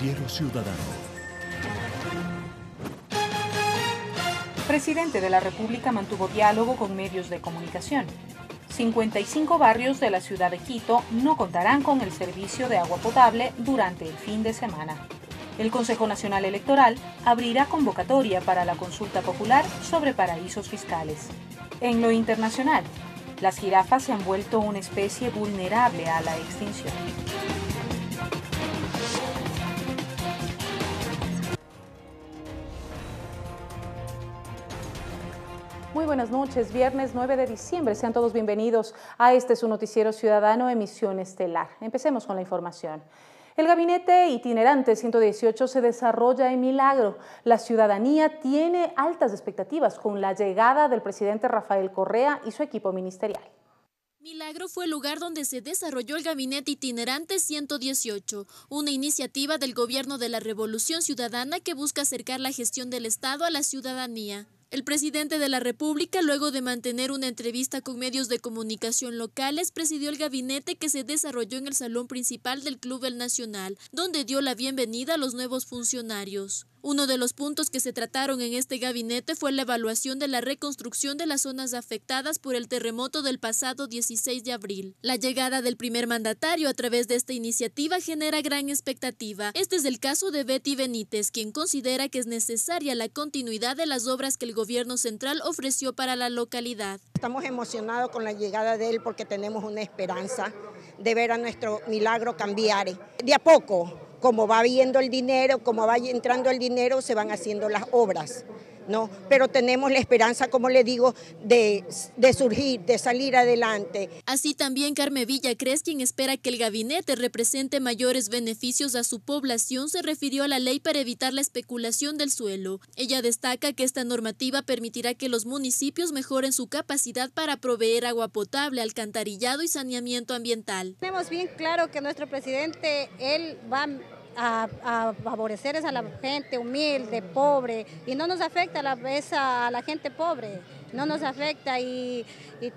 Noticiero Ciudadano. Presidente de la República mantuvo diálogo con medios de comunicación. 55 barrios de la ciudad de Quito no contarán con el servicio de agua potable durante el fin de semana. El Consejo Nacional Electoral abrirá convocatoria para la consulta popular sobre paraísos fiscales. En lo internacional, las jirafas se han vuelto una especie vulnerable a la extinción. Muy buenas noches, viernes 9 de diciembre. Sean todos bienvenidos a este su noticiero ciudadano Emisión Estelar. Empecemos con la información. El gabinete itinerante 118 se desarrolla en Milagro. La ciudadanía tiene altas expectativas con la llegada del presidente Rafael Correa y su equipo ministerial. Milagro fue el lugar donde se desarrolló el Gabinete Itinerante 118, una iniciativa del Gobierno de la Revolución Ciudadana que busca acercar la gestión del Estado a la ciudadanía. El presidente de la República, luego de mantener una entrevista con medios de comunicación locales, presidió el gabinete que se desarrolló en el salón principal del Club El Nacional, donde dio la bienvenida a los nuevos funcionarios. Uno de los puntos que se trataron en este gabinete fue la evaluación de la reconstrucción de las zonas afectadas por el terremoto del pasado 16 de abril. La llegada del primer mandatario a través de esta iniciativa genera gran expectativa. Este es el caso de Betty Benítez, quien considera que es necesaria la continuidad de las obras que el gobierno central ofreció para la localidad. Estamos emocionados con la llegada de él porque tenemos una esperanza de ver a nuestro milagro cambiar. De a poco, como va viendo el dinero, como va entrando el dinero, se van haciendo las obras. ¿no? Pero tenemos la esperanza, como le digo, de, surgir, de salir adelante. Así también Carmen Villa Cres, quien espera que el gabinete represente mayores beneficios a su población, se refirió a la ley para evitar la especulación del suelo. Ella destaca que esta normativa permitirá que los municipios mejoren su capacidad para proveer agua potable, alcantarillado y saneamiento ambiental. Tenemos bien claro que nuestro presidente, él va a, favorecer es a la gente humilde, pobre, y no nos afecta a la a la gente pobre, no nos afecta y,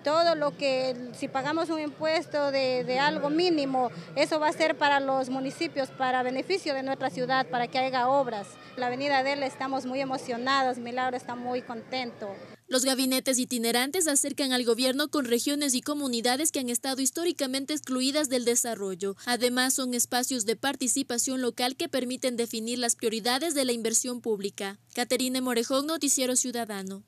todo lo que, si pagamos un impuesto de, de, algo mínimo, eso va a ser para los municipios, para beneficio de nuestra ciudad, para que haya obras. La avenida de él estamos muy emocionados, Milagro está muy contento. Los gabinetes itinerantes acercan al gobierno con regiones y comunidades que han estado históricamente excluidas del desarrollo. Además, son espacios de participación local que permiten definir las prioridades de la inversión pública. Caterine Morejón, Noticiero Ciudadano.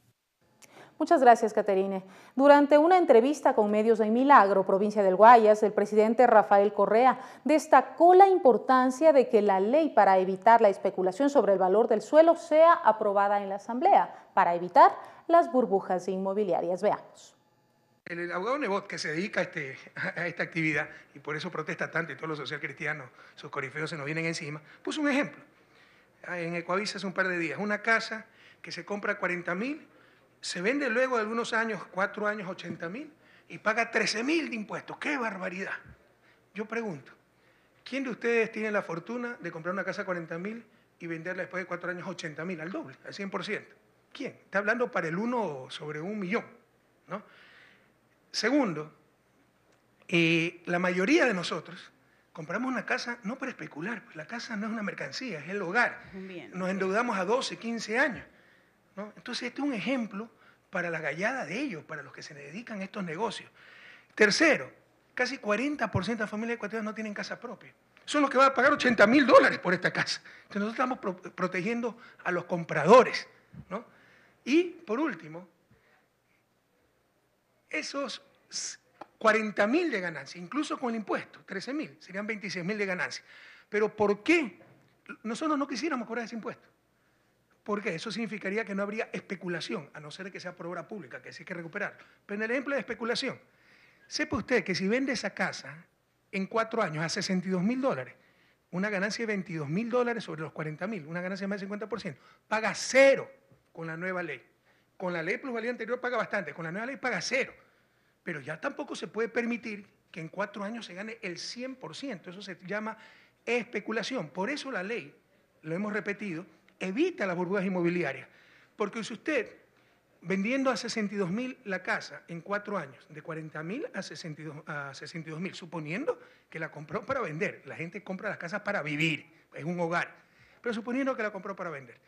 Muchas gracias, Caterine. Durante una entrevista con medios de Milagro, provincia del Guayas, el presidente Rafael Correa destacó la importancia de que la ley para evitar la especulación sobre el valor del suelo sea aprobada en la Asamblea para evitar las burbujas inmobiliarias. Veamos. El, abogado Nebot, que se dedica este, a, esta actividad, y por eso protesta tanto y todos los socialcristianos, sus corifeos se nos vienen encima, puso un ejemplo. Ah, en Ecoavisa hace un par de días, una casa que se compra 40 mil se vende luego de algunos años, cuatro años, 80 mil, y paga 13 mil de impuestos. ¡Qué barbaridad! Yo pregunto, ¿quién de ustedes tiene la fortuna de comprar una casa a 40 mil y venderla después de cuatro años 80 mil, al doble, al 100%? ¿Quién? Está hablando para el uno sobre un millón. ¿no? Segundo, eh, la mayoría de nosotros compramos una casa no para especular, pues la casa no es una mercancía, es el hogar. Nos endeudamos a 12, 15 años. Entonces este es un ejemplo para la gallada de ellos, para los que se dedican a estos negocios. Tercero, casi 40% de las familias ecuatorianas no tienen casa propia. Son los que van a pagar 80 mil dólares por esta casa. Entonces nosotros estamos protegiendo a los compradores. Y por último, esos 40 mil de ganancia, incluso con el impuesto, 13 mil, serían 26 mil de ganancia. Pero ¿por qué nosotros no quisiéramos cobrar ese impuesto? porque eso significaría que no habría especulación, a no ser que sea por obra pública, que sí hay que recuperar. Pero en el ejemplo de especulación, sepa usted que si vende esa casa en cuatro años a 62 mil dólares, una ganancia de 22 mil dólares sobre los 40 mil, una ganancia de más del 50%, paga cero con la nueva ley. Con la ley plusvalía anterior paga bastante, con la nueva ley paga cero. Pero ya tampoco se puede permitir que en cuatro años se gane el 100%. Eso se llama especulación. Por eso la ley, lo hemos repetido, evita las burbujas inmobiliarias. Porque si usted, vendiendo a 62 mil la casa en cuatro años, de 40 mil a 62 mil, suponiendo que la compró para vender, la gente compra las casas para vivir, es un hogar, pero suponiendo que la compró para vender,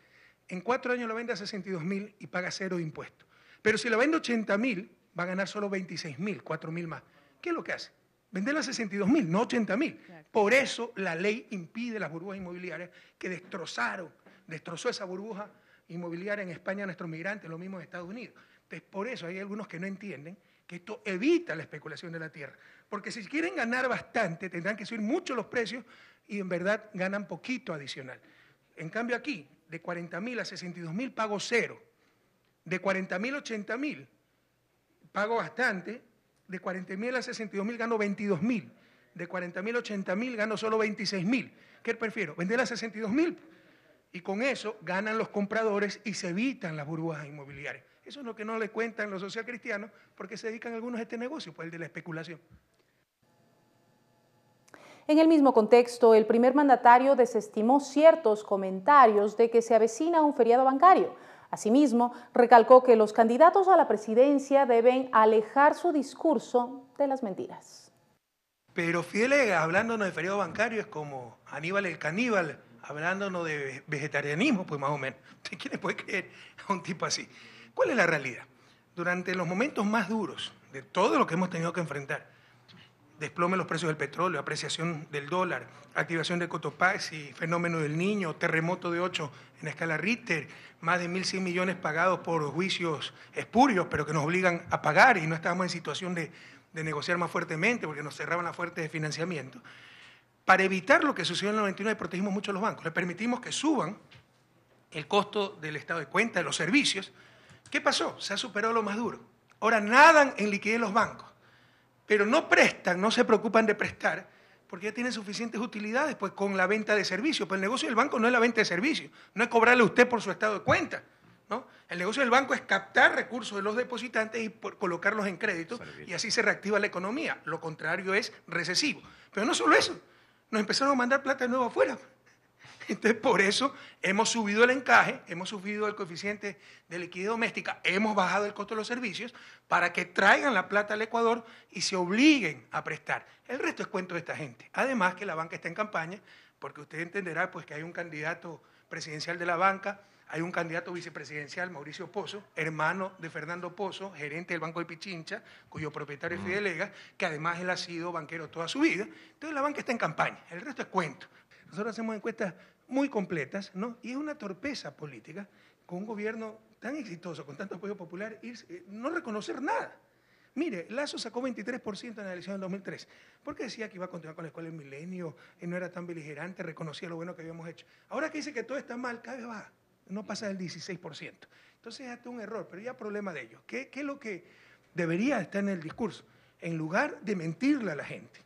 en cuatro años la vende a 62 mil y paga cero de impuestos. Pero si la vende a 80 mil, va a ganar solo 26 mil, 4 mil más. ¿Qué es lo que hace? Venderla a 62 mil, no 80 mil. Por eso la ley impide las burbujas inmobiliarias que destrozaron destrozó esa burbuja inmobiliaria en España a nuestros migrantes, lo mismo en Estados Unidos. Entonces, por eso hay algunos que no entienden que esto evita la especulación de la tierra. Porque si quieren ganar bastante, tendrán que subir mucho los precios y en verdad ganan poquito adicional. En cambio aquí, de 40.000 a 62.000 pago cero. De 40.000 mil a 80.000 pago bastante. De 40.000 a 62.000 gano 22.000. De 40.000 mil a 80.000 gano solo 26 mil. ¿Qué prefiero? ¿Vender a 62.000 mil? y con eso ganan los compradores y se evitan las burbujas inmobiliarias. Eso es lo que no le cuentan los socialcristianos porque se dedican algunos a este negocio, pues el de la especulación. En el mismo contexto, el primer mandatario desestimó ciertos comentarios de que se avecina un feriado bancario. Asimismo, recalcó que los candidatos a la presidencia deben alejar su discurso de las mentiras. Pero fieles, hablándonos de feriado bancario, es como Aníbal el caníbal, hablándonos de vegetarianismo, pues más o menos. ¿Usted quién le puede creer a un tipo así? ¿Cuál es la realidad? Durante los momentos más duros de todo lo que hemos tenido que enfrentar, desplome los precios del petróleo, apreciación del dólar, activación de Cotopaxi, fenómeno del niño, terremoto de 8 en escala Richter, más de 1.100 millones pagados por juicios espurios, pero que nos obligan a pagar y no estábamos en situación de, negociar más fuertemente porque nos cerraban las fuertes de financiamiento para evitar lo que sucedió en el 99, protegimos mucho a los bancos. Le permitimos que suban el costo del estado de cuenta, de los servicios. ¿Qué pasó? Se ha superado lo más duro. Ahora nadan en liquidez los bancos, pero no prestan, no se preocupan de prestar, porque ya tienen suficientes utilidades pues, con la venta de servicios. Pues el negocio del banco no es la venta de servicios, no es cobrarle a usted por su estado de cuenta. ¿no? El negocio del banco es captar recursos de los depositantes y colocarlos en crédito, y así se reactiva la economía. Lo contrario es recesivo. Pero no solo eso nos empezaron a mandar plata de nuevo afuera. Entonces, por eso hemos subido el encaje, hemos subido el coeficiente de liquidez doméstica, hemos bajado el costo de los servicios para que traigan la plata al Ecuador y se obliguen a prestar. El resto es cuento de esta gente. Además que la banca está en campaña, porque usted entenderá pues, que hay un candidato presidencial de la banca hay un candidato vicepresidencial, Mauricio Pozo, hermano de Fernando Pozo, gerente del Banco de Pichincha, cuyo propietario es mm. Fidelega, que además él ha sido banquero toda su vida. Entonces la banca está en campaña, el resto es cuento. Nosotros hacemos encuestas muy completas, ¿no? Y es una torpeza política con un gobierno tan exitoso, con tanto apoyo popular, eh, no reconocer nada. Mire, Lazo sacó 23% en la elección del 2003. ¿Por qué decía que iba a continuar con la escuela del milenio? Y eh, no era tan beligerante, reconocía lo bueno que habíamos hecho. Ahora que dice que todo está mal, ¿cabe vez baja no pasa del 16%. Entonces es un error, pero ya problema de ellos. ¿Qué, es lo que debería estar en el discurso? En lugar de mentirle a la gente.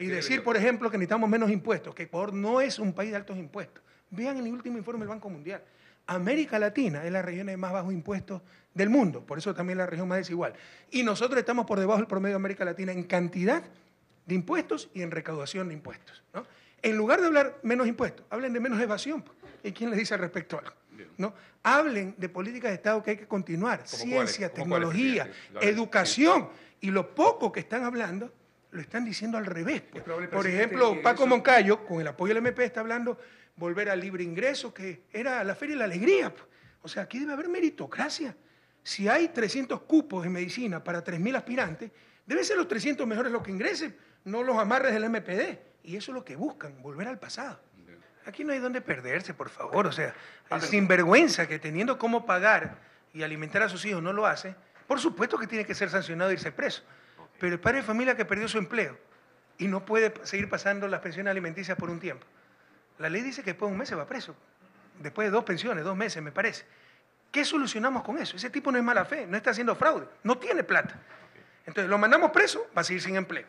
y decir, por ejemplo, que necesitamos menos impuestos, que Ecuador no es un país de altos impuestos. Vean el último informe del Banco Mundial. América Latina es la región de más bajos impuestos del mundo, por eso también la región más desigual. Y nosotros estamos por debajo del promedio de América Latina en cantidad de impuestos y en recaudación de impuestos. En lugar de hablar menos impuestos, hablen de menos evasión. Pues. ¿Y quién les dice al respecto algo? ¿no? Hablen de políticas de Estado que hay que continuar, ciencia, tecnología, educación. Y lo poco que están hablando lo están diciendo al revés. Pues. Por ejemplo, Paco Moncayo, con el apoyo del MP, está hablando volver al libre ingreso, que era la feria y la alegría. Pues. O sea, aquí debe haber meritocracia. Si hay 300 cupos en medicina para 3.000 aspirantes, deben ser los 300 mejores los que ingresen, no los amarres del MPD. Y eso es lo que buscan, volver al pasado. Aquí no hay donde perderse, por favor. O sea, el sinvergüenza que teniendo cómo pagar y alimentar a sus hijos no lo hace, por supuesto que tiene que ser sancionado e irse preso. Pero el padre de familia que perdió su empleo y no puede seguir pasando las pensiones alimenticias por un tiempo. La ley dice que después de un mes se va preso. Después de dos pensiones, dos meses, me parece. ¿Qué solucionamos con eso? Ese tipo no es mala fe, no está haciendo fraude, no tiene plata. Entonces lo mandamos preso, va a seguir sin empleo.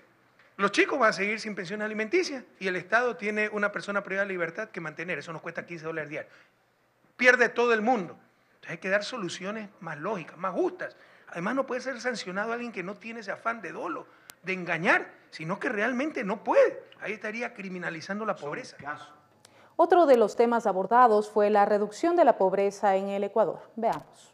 Los chicos van a seguir sin pensiones alimenticias y el Estado tiene una persona privada de libertad que mantener. Eso nos cuesta 15 dólares diarios. Pierde todo el mundo. Entonces hay que dar soluciones más lógicas, más justas. Además no puede ser sancionado alguien que no tiene ese afán de dolo, de engañar, sino que realmente no puede. Ahí estaría criminalizando la pobreza. Otro de los temas abordados fue la reducción de la pobreza en el Ecuador. Veamos.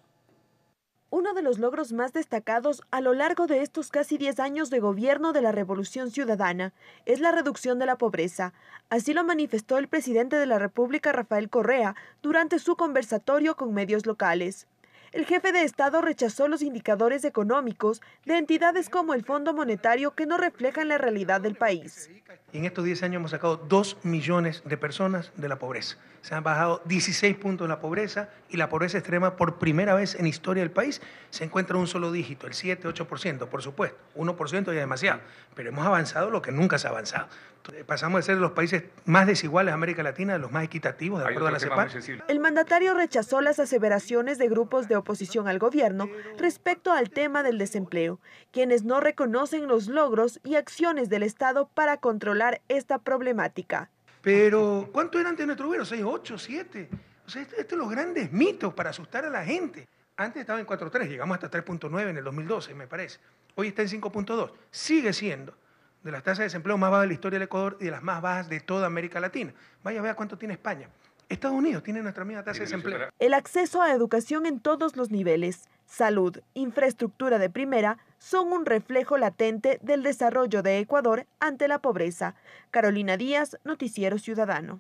Uno de los logros más destacados a lo largo de estos casi 10 años de gobierno de la Revolución Ciudadana es la reducción de la pobreza. Así lo manifestó el presidente de la República, Rafael Correa, durante su conversatorio con medios locales. El jefe de Estado rechazó los indicadores económicos de entidades como el Fondo Monetario que no reflejan la realidad del país. En estos 10 años hemos sacado 2 millones de personas de la pobreza. Se han bajado 16 puntos la pobreza y la pobreza extrema por primera vez en la historia del país se encuentra en un solo dígito, el 7, 8%, por supuesto. 1% ya es demasiado, pero hemos avanzado lo que nunca se ha avanzado. Eh, pasamos de ser los países más desiguales de América Latina, los más equitativos, de acuerdo a la CEPAL. El mandatario rechazó las aseveraciones de grupos de oposición al gobierno respecto al tema del desempleo, quienes no reconocen los logros y acciones del Estado para controlar esta problemática. Pero, ¿cuánto era antes de nuestro gobierno? ¿6, 8, 7? O sea, estos este son los grandes mitos para asustar a la gente. Antes estaba en 4.3, llegamos hasta 3.9 en el 2012, me parece. Hoy está en 5.2. Sigue siendo de las tasas de desempleo más bajas de la historia del Ecuador y de las más bajas de toda América Latina. Vaya, vea cuánto tiene España. Estados Unidos tiene nuestra misma tasa de desempleo. El acceso a educación en todos los niveles, salud, infraestructura de primera, son un reflejo latente del desarrollo de Ecuador ante la pobreza. Carolina Díaz, Noticiero Ciudadano.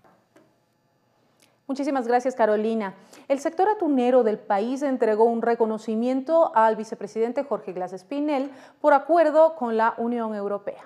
Muchísimas gracias, Carolina. El sector atunero del país entregó un reconocimiento al vicepresidente Jorge Glass Espinel por acuerdo con la Unión Europea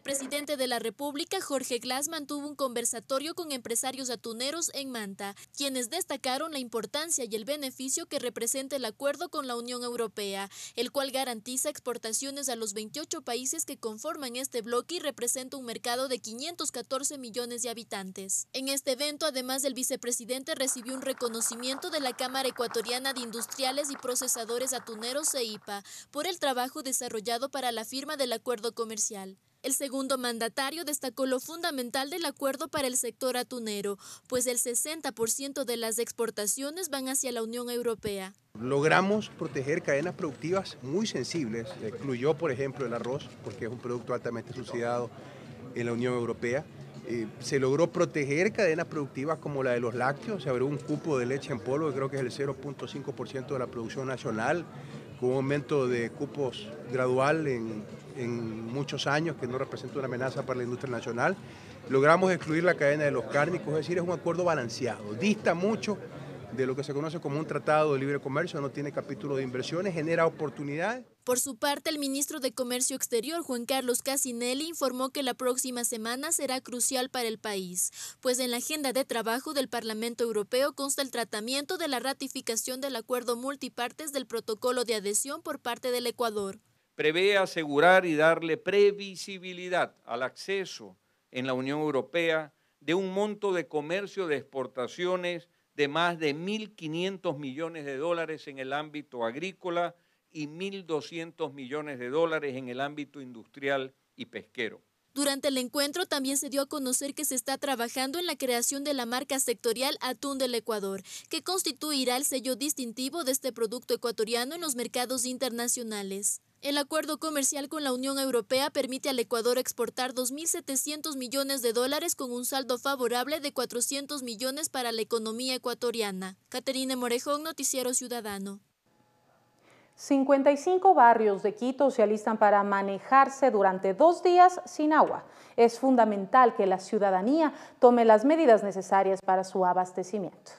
presidente de la República, Jorge Glass, mantuvo un conversatorio con empresarios atuneros en Manta, quienes destacaron la importancia y el beneficio que representa el acuerdo con la Unión Europea, el cual garantiza exportaciones a los 28 países que conforman este bloque y representa un mercado de 514 millones de habitantes. En este evento, además, del vicepresidente recibió un reconocimiento de la Cámara Ecuatoriana de Industriales y Procesadores Atuneros, CEIPA, por el trabajo desarrollado para la firma del acuerdo comercial. El segundo mandatario destacó lo fundamental del acuerdo para el sector atunero, pues el 60% de las exportaciones van hacia la Unión Europea. Logramos proteger cadenas productivas muy sensibles, excluyó por ejemplo el arroz, porque es un producto altamente subsidiado en la Unión Europea. Eh, se logró proteger cadenas productivas como la de los lácteos, se abrió un cupo de leche en polvo que creo que es el 0.5% de la producción nacional, con un aumento de cupos gradual en en muchos años, que no representa una amenaza para la industria nacional. Logramos excluir la cadena de los cárnicos, es decir, es un acuerdo balanceado. Dista mucho de lo que se conoce como un tratado de libre comercio, no tiene capítulo de inversiones, genera oportunidades. Por su parte, el ministro de Comercio Exterior, Juan Carlos Casinelli, informó que la próxima semana será crucial para el país, pues en la agenda de trabajo del Parlamento Europeo consta el tratamiento de la ratificación del acuerdo multipartes del protocolo de adhesión por parte del Ecuador prevé asegurar y darle previsibilidad al acceso en la Unión Europea de un monto de comercio de exportaciones de más de 1.500 millones de dólares en el ámbito agrícola y 1.200 millones de dólares en el ámbito industrial y pesquero. Durante el encuentro también se dio a conocer que se está trabajando en la creación de la marca sectorial Atún del Ecuador, que constituirá el sello distintivo de este producto ecuatoriano en los mercados internacionales. El acuerdo comercial con la Unión Europea permite al Ecuador exportar 2.700 millones de dólares con un saldo favorable de 400 millones para la economía ecuatoriana. Caterine Morejón, Noticiero Ciudadano. 55 barrios de Quito se alistan para manejarse durante dos días sin agua. Es fundamental que la ciudadanía tome las medidas necesarias para su abastecimiento.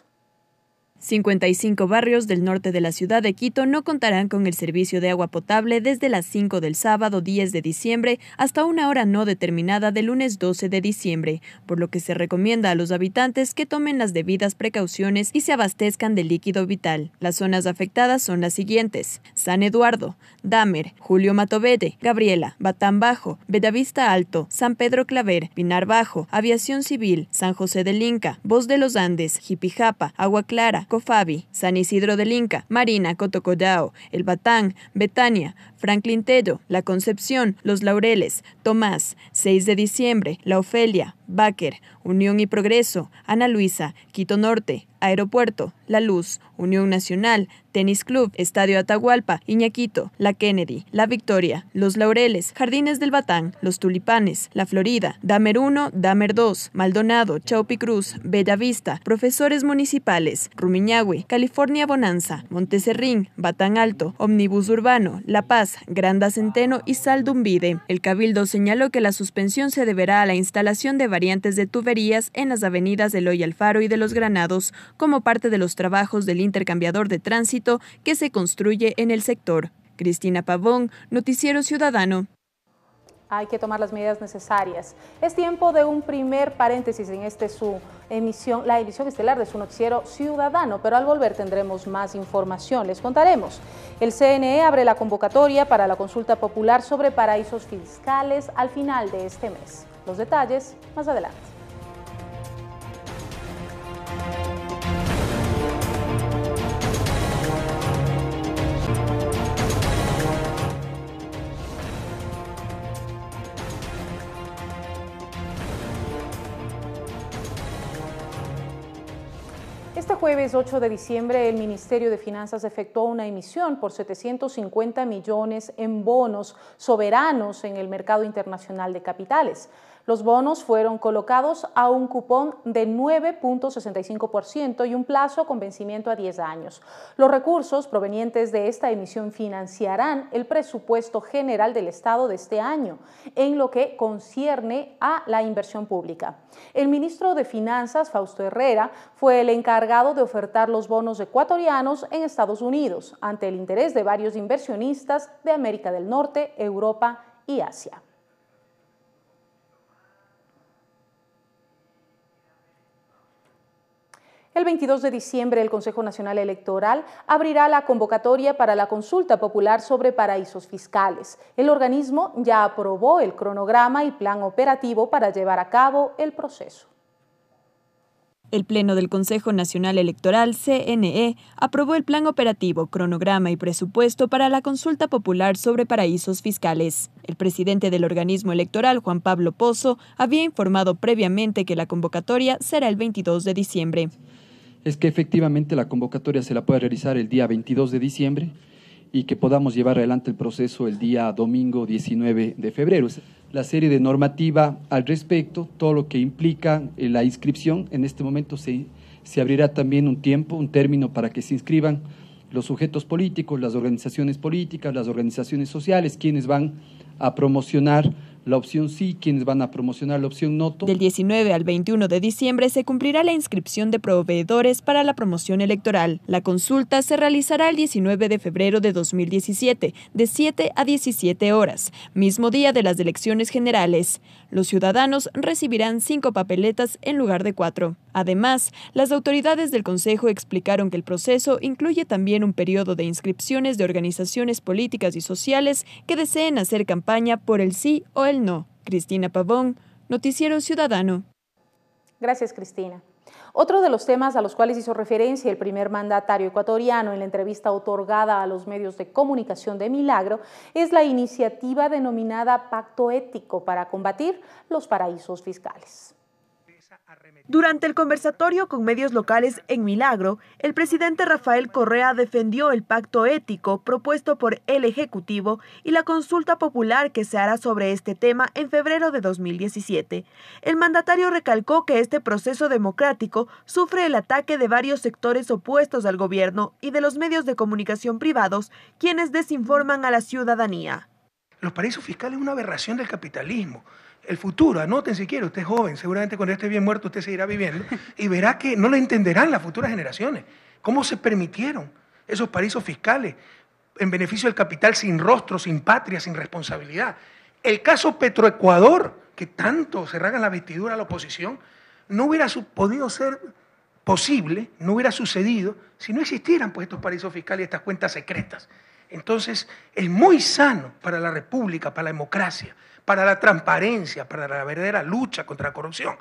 55 barrios del norte de la ciudad de Quito no contarán con el servicio de agua potable desde las 5 del sábado 10 de diciembre hasta una hora no determinada del lunes 12 de diciembre, por lo que se recomienda a los habitantes que tomen las debidas precauciones y se abastezcan de líquido vital. Las zonas afectadas son las siguientes: San Eduardo, Damer, Julio Matovede, Gabriela, Batán Bajo, Bedavista Alto, San Pedro Claver, Pinar Bajo, Aviación Civil, San José del Inca, Voz de los Andes, Jipijapa, Agua Clara, Fabi, San Isidro del Inca, Marina, Cotocollao, El Batán, Betania, Franklin Tello, La Concepción, Los Laureles, Tomás, 6 de diciembre, La Ofelia, Báquer, Unión y Progreso, Ana Luisa, Quito Norte, Aeropuerto, La Luz, Unión Nacional, Tenis Club, Estadio Atahualpa, Iñaquito, La Kennedy, La Victoria, Los Laureles, Jardines del Batán, Los Tulipanes, La Florida, Damer 1, Damer 2, Maldonado, Chaupicruz, Cruz, Bella Vista, Profesores Municipales, Rumiñahui, California Bonanza, Monteserrín, Batán Alto, Omnibus Urbano, La Paz, Granda Centeno y Dumbide. El Cabildo señaló que la suspensión se deberá a la instalación de variantes de tuberías en las avenidas de Loy Alfaro y de Los Granados, como parte de los trabajos del intercambiador de tránsito que se construye en el sector. Cristina Pavón, Noticiero Ciudadano hay que tomar las medidas necesarias. Es tiempo de un primer paréntesis en este su emisión, la emisión estelar de su noticiero Ciudadano, pero al volver tendremos más información, les contaremos. El CNE abre la convocatoria para la consulta popular sobre paraísos fiscales al final de este mes. Los detalles más adelante. 8 de diciembre, el Ministerio de Finanzas efectuó una emisión por 750 millones en bonos soberanos en el mercado internacional de capitales. Los bonos fueron colocados a un cupón de 9.65% y un plazo con vencimiento a 10 años. Los recursos provenientes de esta emisión financiarán el presupuesto general del Estado de este año en lo que concierne a la inversión pública. El ministro de Finanzas, Fausto Herrera, fue el encargado de ofertar los bonos ecuatorianos en Estados Unidos ante el interés de varios inversionistas de América del Norte, Europa y Asia. El 22 de diciembre el Consejo Nacional Electoral abrirá la convocatoria para la consulta popular sobre paraísos fiscales. El organismo ya aprobó el cronograma y plan operativo para llevar a cabo el proceso. El Pleno del Consejo Nacional Electoral, CNE, aprobó el plan operativo, cronograma y presupuesto para la consulta popular sobre paraísos fiscales. El presidente del organismo electoral, Juan Pablo Pozo, había informado previamente que la convocatoria será el 22 de diciembre es que efectivamente la convocatoria se la pueda realizar el día 22 de diciembre y que podamos llevar adelante el proceso el día domingo 19 de febrero. la serie de normativa al respecto, todo lo que implica eh, la inscripción, en este momento se, se abrirá también un tiempo, un término para que se inscriban los sujetos políticos, las organizaciones políticas, las organizaciones sociales, quienes van a promocionar la opción sí, quienes van a promocionar la opción no. Del 19 al 21 de diciembre se cumplirá la inscripción de proveedores para la promoción electoral. La consulta se realizará el 19 de febrero de 2017, de 7 a 17 horas, mismo día de las elecciones generales. Los ciudadanos recibirán cinco papeletas en lugar de cuatro. Además, las autoridades del Consejo explicaron que el proceso incluye también un periodo de inscripciones de organizaciones políticas y sociales que deseen hacer campaña por el sí o el no. Cristina Pavón, Noticiero Ciudadano. Gracias, Cristina. Otro de los temas a los cuales hizo referencia el primer mandatario ecuatoriano en la entrevista otorgada a los medios de comunicación de Milagro es la iniciativa denominada Pacto Ético para combatir los paraísos fiscales. Durante el conversatorio con medios locales en Milagro, el presidente Rafael Correa defendió el pacto ético propuesto por el Ejecutivo y la consulta popular que se hará sobre este tema en febrero de 2017. El mandatario recalcó que este proceso democrático sufre el ataque de varios sectores opuestos al gobierno y de los medios de comunicación privados, quienes desinforman a la ciudadanía. Los paraísos fiscales es una aberración del capitalismo el futuro, anoten si quiere, usted es joven, seguramente cuando esté bien muerto usted seguirá viviendo y verá que no lo entenderán las futuras generaciones. ¿Cómo se permitieron esos paraísos fiscales en beneficio del capital sin rostro, sin patria, sin responsabilidad? El caso Petroecuador, que tanto se la vestidura a la oposición, no hubiera podido ser posible, no hubiera sucedido si no existieran pues, estos paraísos fiscales y estas cuentas secretas. Entonces, es muy sano para la República, para la democracia, para la transparencia, para la verdadera lucha contra la corrupción,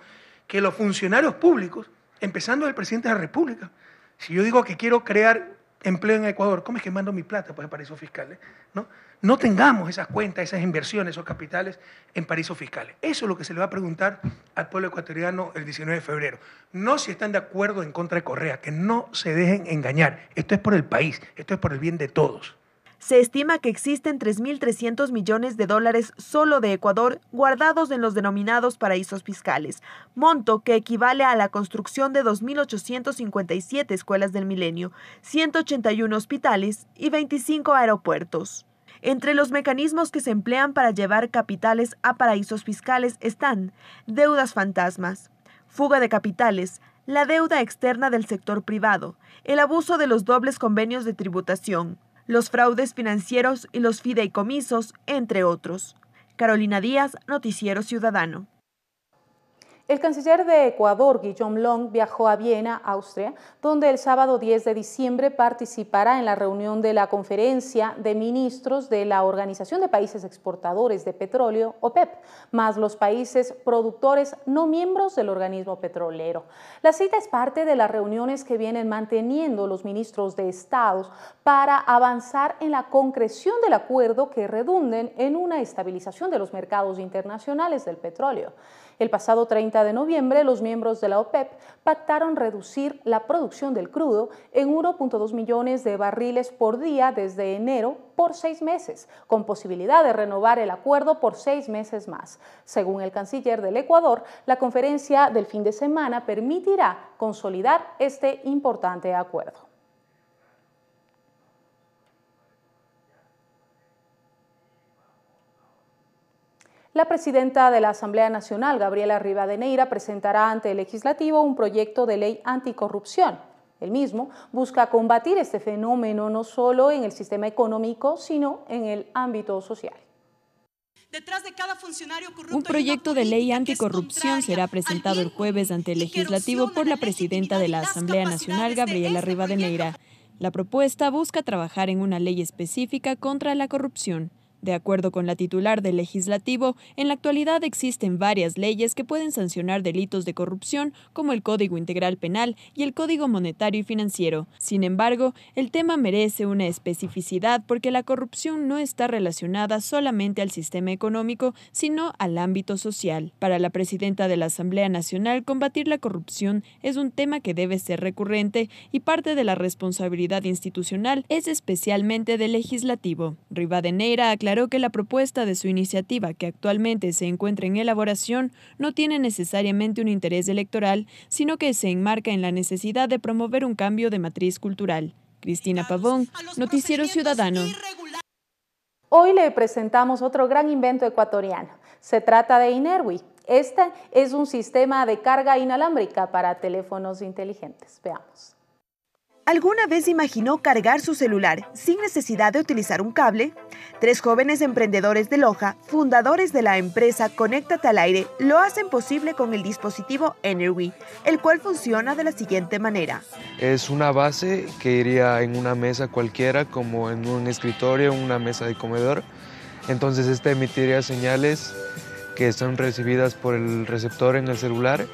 que los funcionarios públicos, empezando el presidente de la República, si yo digo que quiero crear empleo en Ecuador, ¿cómo es que mando mi plata pues, a paraísos fiscales? ¿No? no tengamos esas cuentas, esas inversiones, esos capitales en paraísos fiscales. Eso es lo que se le va a preguntar al pueblo ecuatoriano el 19 de febrero. No si están de acuerdo en contra de Correa, que no se dejen engañar. Esto es por el país, esto es por el bien de todos se estima que existen 3.300 millones de dólares solo de Ecuador guardados en los denominados paraísos fiscales, monto que equivale a la construcción de 2.857 escuelas del milenio, 181 hospitales y 25 aeropuertos. Entre los mecanismos que se emplean para llevar capitales a paraísos fiscales están deudas fantasmas, fuga de capitales, la deuda externa del sector privado, el abuso de los dobles convenios de tributación, los fraudes financieros y los fideicomisos, entre otros. Carolina Díaz, Noticiero Ciudadano. El canciller de Ecuador, Guillaume Long, viajó a Viena, Austria, donde el sábado 10 de diciembre participará en la reunión de la conferencia de ministros de la Organización de Países Exportadores de Petróleo, OPEP, e más los países productores no miembros del organismo petrolero. La cita es parte de las reuniones que vienen manteniendo los ministros de Estados para avanzar en la concreción del acuerdo que redunden en una estabilización de los mercados internacionales del petróleo. El pasado 30 de noviembre, los miembros de la OPEP e pactaron reducir la producción del crudo en 1.2 millones de barriles por día desde enero por seis meses, con posibilidad de renovar el acuerdo por seis meses más. Según el canciller del Ecuador, la conferencia del fin de semana permitirá consolidar este importante acuerdo. La presidenta de la Asamblea Nacional, Gabriela Rivadeneira, presentará ante el legislativo un proyecto de ley anticorrupción. El mismo busca combatir este fenómeno no solo en el sistema económico, sino en el ámbito social. Un proyecto de ley anticorrupción será presentado el jueves ante el legislativo por la presidenta de la Asamblea Nacional, este Gabriela Rivadeneira. La propuesta busca trabajar en una ley específica contra la corrupción. De acuerdo con la titular del legislativo, en la actualidad existen varias leyes que pueden sancionar delitos de corrupción como el Código Integral Penal y el Código Monetario y Financiero. Sin embargo, el tema merece una especificidad porque la corrupción no está relacionada solamente al sistema económico, sino al ámbito social. Para la presidenta de la Asamblea Nacional, combatir la corrupción es un tema que debe ser recurrente y parte de la responsabilidad institucional es especialmente del legislativo. Rivadeneira aclaró que la propuesta de su iniciativa, que actualmente se encuentra en elaboración, no tiene necesariamente un interés electoral, sino que se enmarca en la necesidad de promover un cambio de matriz cultural. Cristina Pavón, Noticiero Ciudadano. Hoy le presentamos otro gran invento ecuatoriano. Se trata de Inerwi. Este es un sistema de carga inalámbrica para teléfonos inteligentes. Veamos. ¿Alguna vez imaginó cargar su celular sin necesidad de utilizar un cable? Tres jóvenes emprendedores de Loja, fundadores de la empresa Conéctate al Aire, lo hacen posible con el dispositivo Energy, el cual funciona de la siguiente manera. Es una base que iría en una mesa cualquiera, como en un escritorio, una mesa de comedor. Entonces, esta emitiría señales que son recibidas por el receptor en el celular.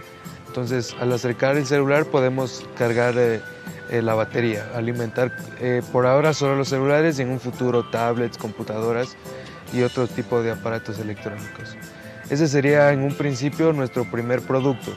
Entonces, al acercar el celular podemos cargar... Eh, eh, la batería, alimentar eh, por ahora solo los celulares y en un futuro tablets, computadoras y otro tipo de aparatos electrónicos. Ese sería en un principio nuestro primer producto.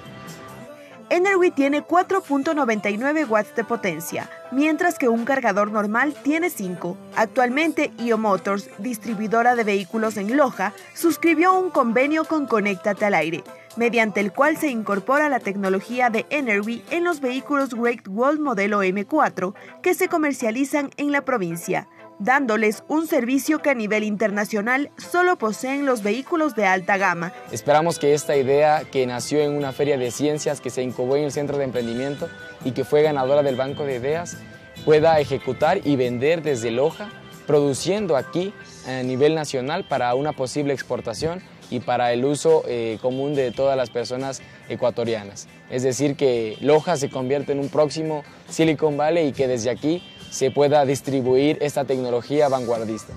Energy tiene 4.99 watts de potencia, mientras que un cargador normal tiene 5. Actualmente, IO Motors, distribuidora de vehículos en Loja, suscribió un convenio con Conéctate al Aire, mediante el cual se incorpora la tecnología de Energy en los vehículos Great World modelo M4 que se comercializan en la provincia, dándoles un servicio que a nivel internacional solo poseen los vehículos de alta gama. Esperamos que esta idea, que nació en una feria de ciencias que se incubó en el Centro de Emprendimiento y que fue ganadora del Banco de Ideas, pueda ejecutar y vender desde Loja, produciendo aquí a nivel nacional para una posible exportación y para el uso eh, común de todas las personas ecuatorianas. Es decir, que Loja se convierte en un próximo Silicon Valley y que desde aquí se pueda distribuir esta tecnología vanguardista.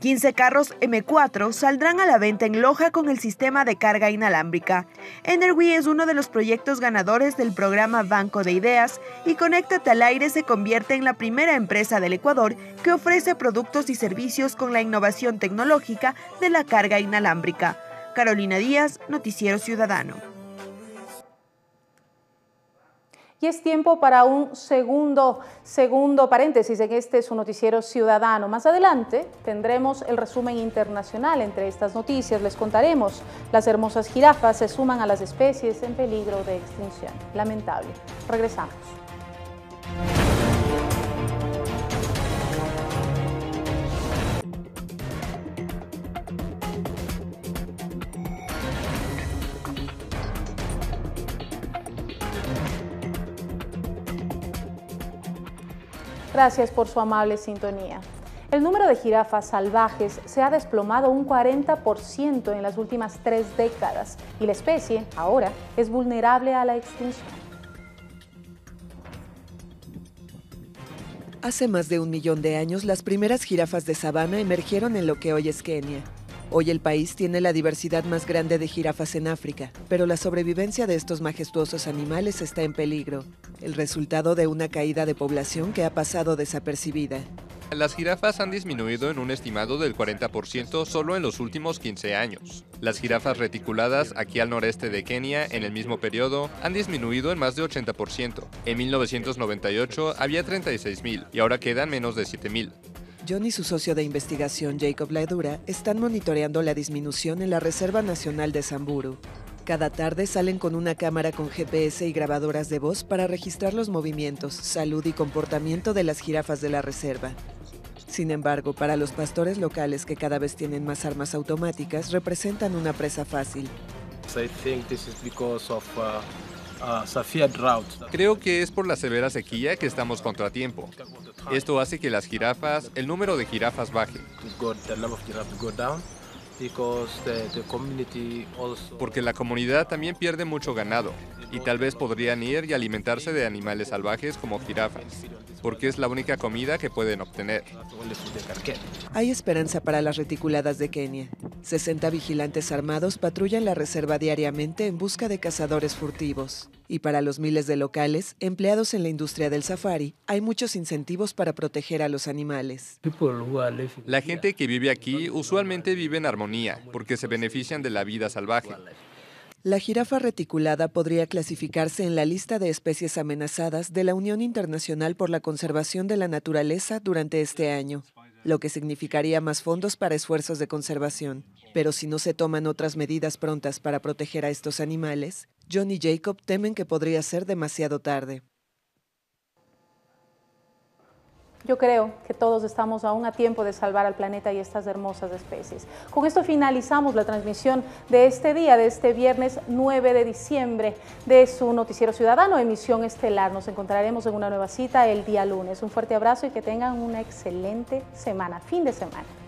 15 carros M4 saldrán a la venta en Loja con el sistema de carga inalámbrica. Energy es uno de los proyectos ganadores del programa Banco de Ideas y Conéctate al Aire se convierte en la primera empresa del Ecuador que ofrece productos y servicios con la innovación tecnológica de la carga inalámbrica. Carolina Díaz, Noticiero Ciudadano. Y es tiempo para un segundo, segundo paréntesis en este su noticiero ciudadano. Más adelante tendremos el resumen internacional entre estas noticias. Les contaremos, las hermosas jirafas se suman a las especies en peligro de extinción. Lamentable. Regresamos. Gracias por su amable sintonía. El número de jirafas salvajes se ha desplomado un 40% en las últimas tres décadas y la especie ahora es vulnerable a la extinción. Hace más de un millón de años, las primeras jirafas de sabana emergieron en lo que hoy es Kenia. Hoy el país tiene la diversidad más grande de jirafas en África, pero la sobrevivencia de estos majestuosos animales está en peligro, el resultado de una caída de población que ha pasado desapercibida. Las jirafas han disminuido en un estimado del 40% solo en los últimos 15 años. Las jirafas reticuladas aquí al noreste de Kenia en el mismo periodo han disminuido en más de 80%. En 1998 había 36.000 y ahora quedan menos de 7.000. John y su socio de investigación Jacob Ledura están monitoreando la disminución en la Reserva Nacional de Samburu. Cada tarde salen con una cámara con GPS y grabadoras de voz para registrar los movimientos, salud y comportamiento de las jirafas de la reserva. Sin embargo, para los pastores locales que cada vez tienen más armas automáticas, representan una presa fácil. Uh, Creo que es por la severa sequía que estamos contratiempo. Esto hace que las jirafas, el número de jirafas baje. Porque la comunidad también pierde mucho ganado y tal vez podrían ir y alimentarse de animales salvajes como jirafas porque es la única comida que pueden obtener. Hay esperanza para las reticuladas de Kenia. 60 vigilantes armados patrullan la reserva diariamente en busca de cazadores furtivos. Y para los miles de locales empleados en la industria del safari, hay muchos incentivos para proteger a los animales. La gente que vive aquí usualmente vive en armonía porque se benefician de la vida salvaje. La jirafa reticulada podría clasificarse en la lista de especies amenazadas de la Unión Internacional por la Conservación de la Naturaleza durante este año, lo que significaría más fondos para esfuerzos de conservación. Pero si no se toman otras medidas prontas para proteger a estos animales, John y Jacob temen que podría ser demasiado tarde. Yo creo que todos estamos aún a tiempo de salvar al planeta y estas hermosas especies. Con esto finalizamos la transmisión de este día, de este viernes 9 de diciembre de su Noticiero Ciudadano, emisión estelar. Nos encontraremos en una nueva cita el día lunes. Un fuerte abrazo y que tengan una excelente semana, fin de semana.